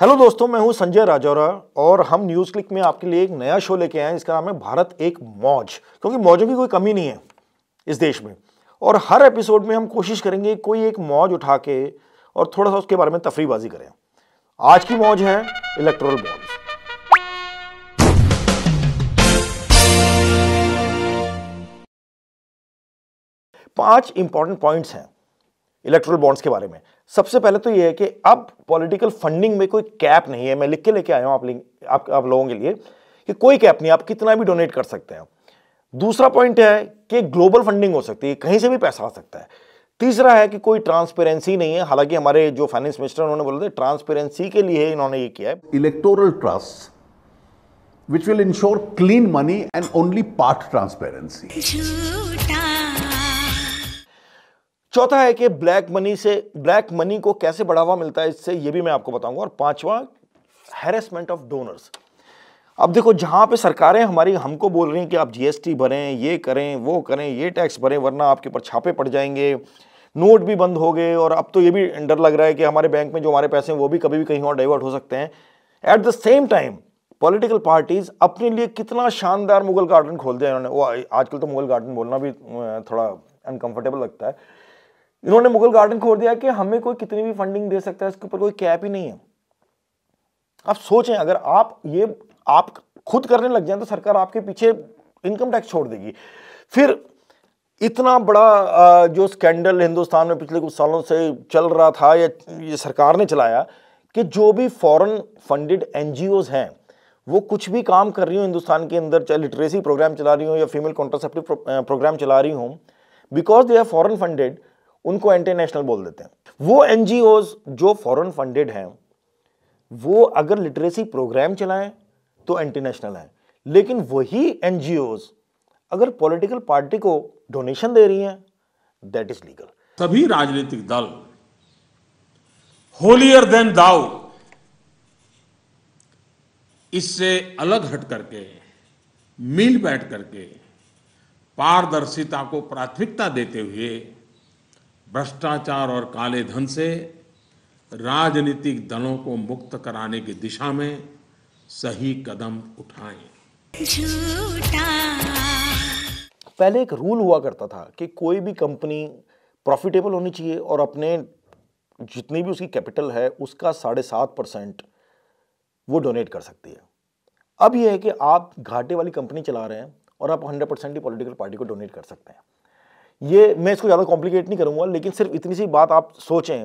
Hello दोस्तों मैं हूं संजय राजौरा और हम न्यूज़ क्लिक में आपके लिए एक नया शो लेके आए हैं जिसका नाम है भारत एक मौज क्योंकि मौजों की कोई कमी नहीं है इस देश में और हर एपिसोड में हम कोशिश करेंगे कोई एक मौज उठा के और थोड़ा सा उसके बारे में तफरीबाजी करें आज की मौज है इलेक्ट्रोल बॉन्ड्स पांच इंपॉर्टेंट पॉइंट्स हैं इलेक्ट्रोल बॉन्ड्स के बारे में सबसे पहले तो यह है कि अब पॉलिटिकल फंडिंग में कोई कैप नहीं है मैं लिख के लेके आया हूं आप आप, आप लोगों के लिए कि कोई कैप नहीं आप कितना भी डोनेट कर सकते हैं दूसरा पॉइंट है कि ग्लोबल फंडिंग हो सकती है कहीं से भी पैसा आ सकता है तीसरा है कि कोई ट्रांसपेरेंसी नहीं है हालांकि हमारे जो फाइनेंस मिनिस्टर उन्होंने बोला था ट्रांसपेरेंसी के लिए इन्होंने ये किया है electoral trust which will ensure clean money and only part transparency चौथा है कि ब्लैक मनी से ब्लैक मनी को कैसे बढ़ावा मिलता है इससे ये भी मैं आपको बताऊंगा और पांचवा हैरेसमेंट ऑफ डोनर्स अब देखो जहां पे सरकारें हमारी हमको बोल रही हैं कि आप जीएसटी भरें ये करें वो करें ये टैक्स भरें वरना आपके ऊपर छापे पड़ जाएंगे नोट भी बंद हो गए और अब तो ये भी डर लग रहा है कि हमारे बैंक में जो हमारे पैसे हैं वो भी कभी भी कहीं और डाइवर्ट हो सकते हैं at the same time political parties अपने लिए कितना शानदार मुगल गार्डन खोल दिया उन्होंने वो आजकल तो मुगल गार्डन बोलना भी थोड़ा अनकम्फर्टेबल लगता है इन्होंने मुगल गार्डन खोल दिया कि हमें कोई कितनी भी फंडिंग दे सकता है इसके ऊपर कोई कैप ही नहीं है आप सोचें अगर आप ये आप खुद करने लग जाए तो सरकार आपके पीछे इनकम टैक्स छोड़ देगी फिर इतना बड़ा जो स्कैंडल हिंदुस्तान में पिछले कुछ सालों से चल रहा था या ये सरकार ने चलाया कि जो भी फॉरेन फंडेड एन हैं वो कुछ भी काम कर रही हूँ हिंदुस्तान के अंदर चाहे लिटरेसी प्रोग्राम चला रही हूँ या फीमेल कॉन्ट्रासेप्टिव प्रोग्राम चला रही हूँ because they are foreign funded उनको एंटी नेशनल बोल देते हैं वो एन जो फॉरेन फंडेड हैं वो अगर लिटरेसी प्रोग्राम चलाएं तो एंटी नेशनल है लेकिन वही एन अगर पॉलिटिकल पार्टी को डोनेशन दे रही हैं दैट इज लीगल सभी राजनीतिक दल होलियर देन दाउ इससे अलग हट करके मिल बैठ करके पारदर्शिता को प्राथमिकता देते हुए भ्रष्टाचार और काले धन से राजनीतिक दलों को मुक्त कराने की दिशा में सही कदम उठाएं। पहले एक रूल हुआ करता था कि कोई भी कंपनी प्रॉफिटेबल होनी चाहिए और अपने जितनी भी उसकी कैपिटल है उसका साढ़े सात परसेंट वो डोनेट कर सकती है अब यह है कि आप घाटे वाली कंपनी चला रहे हैं और आप हंड्रेड परसेंट ही पॉलिटिकल पार्टी को डोनेट कर सकते हैं ये मैं इसको ज़्यादा कॉम्प्लिकेट नहीं करूँगा लेकिन सिर्फ इतनी सी बात आप सोचें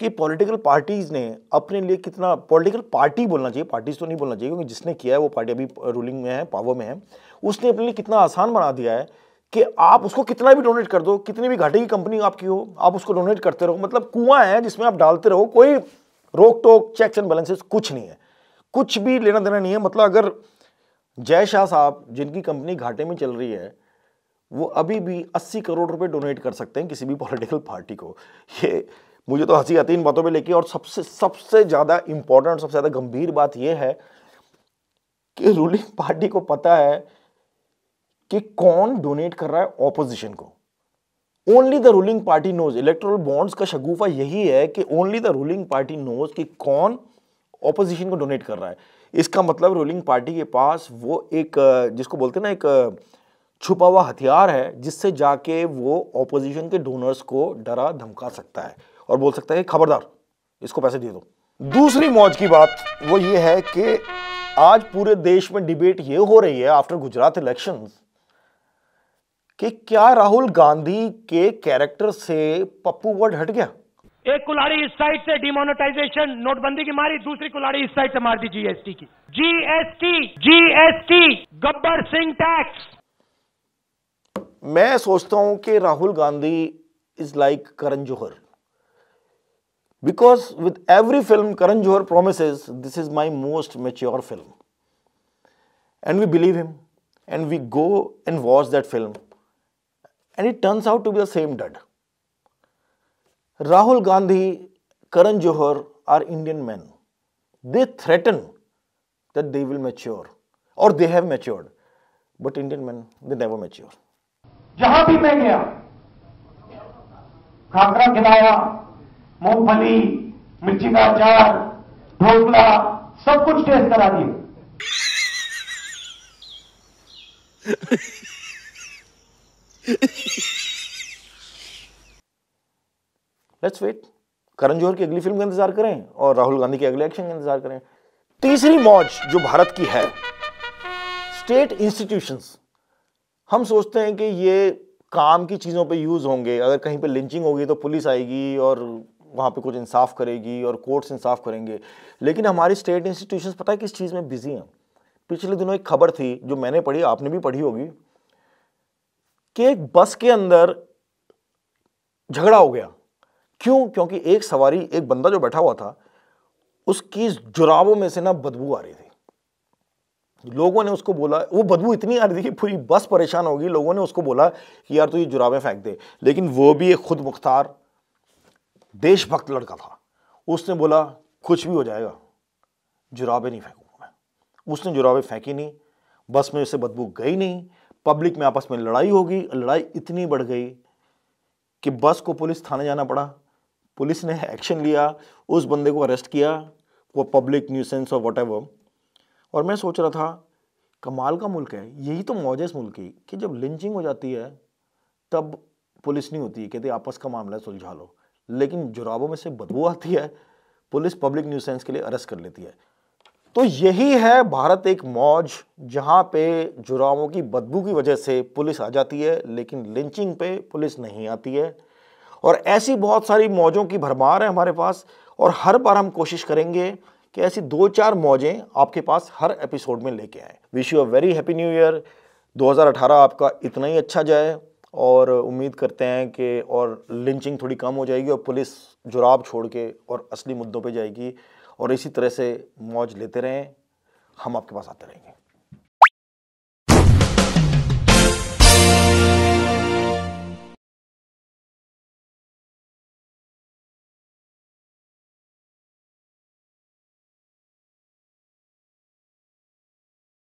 कि पॉलिटिकल पार्टीज़ ने अपने लिए कितना पॉलिटिकल पार्टी बोलना चाहिए पार्टीज तो नहीं बोलना चाहिए क्योंकि जिसने किया है वो पार्टी अभी रूलिंग में है पावर में है उसने अपने लिए कितना आसान बना दिया है कि आप उसको कितना भी डोनेट कर दो कितनी भी घाटे की कंपनी आपकी हो आप उसको डोनेट करते रहो मतलब कुआं है जिसमें आप डालते रहो कोई रोक टोक चेक्स एंड बैलेंसेस कुछ नहीं है कुछ भी लेना देना नहीं है मतलब अगर जय शाह साहब जिनकी कंपनी घाटे में चल रही है वो अभी भी 80 करोड़ रुपए डोनेट कर सकते हैं किसी भी पॉलिटिकल पार्टी को ये मुझे तो हंसी आती इन बातों पे लेके और सबसे सबसे ज़्यादा इम्पोर्टेंट सबसे ज़्यादा गंभीर बात यह है कि रूलिंग पार्टी को पता है कि कौन डोनेट कर रहा है ऑपोजिशन को only the ruling party knows electoral bonds का शगुफा यही है कि only the ruling party knows कि कौन ऑपोजिशन को डोनेट कर रहा है इसका मतलब रूलिंग पार्टी के पास वो एक जिसको बोलते हैं ना एक छुपा हुआ हथियार है जिससे जाके वो ऑपोजिशन के डोनर्स को डरा धमका सकता है और बोल सकता है खबरदार इसको पैसे दे दो दूसरी मौज की बात वो ये है कि आज पूरे देश में डिबेट ये हो रही है आफ्टर गुजरात इलेक्शन कि क्या राहुल गांधी के कैरेक्टर से पप्पू वर्ड हट गया एक कुलाड़ी इस साइड से डिमोनेटाइजेशन नोटबंदी की मारी दूसरी कुलाड़ी इस साइड से मार दी जीएसटी की GST GST Gabbar Singh tax मैं सोचता हूं कि Rahul Gandhi is like Karan because with every film Karan Johar promises this is my most mature film and we believe him and we go and watch that film and it turns out to be the same dud. Rahul Gandhi, Karan Johar are Indian men. They threaten that they will mature or they have matured but Indian men they never mature. जहां भी मैं गया खाकरा खिलाया मूंगफली मिर्ची का अचार ढोकला सब कुछ टेस्ट करा दिए लेट्स वेट करण जोहर की अगली फिल्म का इंतजार करें और राहुल गांधी के अगले एक्शन का इंतजार करें तीसरी मौज जो भारत की है स्टेट इंस्टीट्यूशंस हम सोचते हैं कि ये काम की चीज़ों पे यूज़ होंगे अगर कहीं पे लिंचिंग होगी तो पुलिस आएगी और वहाँ पे कुछ इंसाफ करेगी और कोर्ट्स इंसाफ करेंगे लेकिन हमारी स्टेट इंस्टीट्यूशंस पता है किस चीज़ में बिज़ी हैं पिछले दिनों एक खबर थी जो मैंने पढ़ी आपने भी पढ़ी होगी कि एक बस के अंदर झगड़ा हो गया क्यों क्योंकि एक सवारी एक बंदा जो बैठा हुआ था उसकी जुराबों में से ना बदबू आ रही थी लोगों ने उसको बोला वो बदबू इतनी आ रही थी कि पूरी बस परेशान होगी लोगों ने उसको बोला कि यार तू तो ये जुराबें फेंक दे लेकिन वो भी एक खुद मुख्तार देशभक्त लड़का था उसने बोला कुछ भी हो जाएगा जुराबे नहीं फेंकूंगा मैं उसने जुराबे फेंकी नहीं बस में उसे बदबू गई नहीं पब्लिक में आपस में लड़ाई होगी लड़ाई इतनी बढ़ गई कि बस को पुलिस थाने जाना पड़ा पुलिस ने एक्शन लिया उस बंदे को अरेस्ट किया वो पब्लिक न्यूसेंस और वट और मैं सोच रहा था कमाल का मुल्क है यही तो इस मुल्क की कि जब लिंचिंग हो जाती है तब पुलिस नहीं होती कहते आपस का मामला है सुलझा लो लेकिन जुराबों में से बदबू आती है पुलिस पब्लिक न्यूसेंस के लिए अरेस्ट कर लेती है तो यही है भारत एक मौज जहाँ पे जुरामों की बदबू की वजह से पुलिस आ जाती है लेकिन लिंचिंग पे पुलिस नहीं आती है और ऐसी बहुत सारी मौजों की भरमार है हमारे पास और हर बार हम कोशिश करेंगे कि ऐसी दो चार मौजें आपके पास हर एपिसोड में लेके आएँ wish you a very happy new year 2018 आपका इतना ही अच्छा जाए और उम्मीद करते हैं कि और लिंचिंग थोड़ी कम हो जाएगी और पुलिस जुराब छोड़ के और असली मुद्दों पे जाएगी और इसी तरह से मौज लेते रहें हम आपके पास आते रहेंगे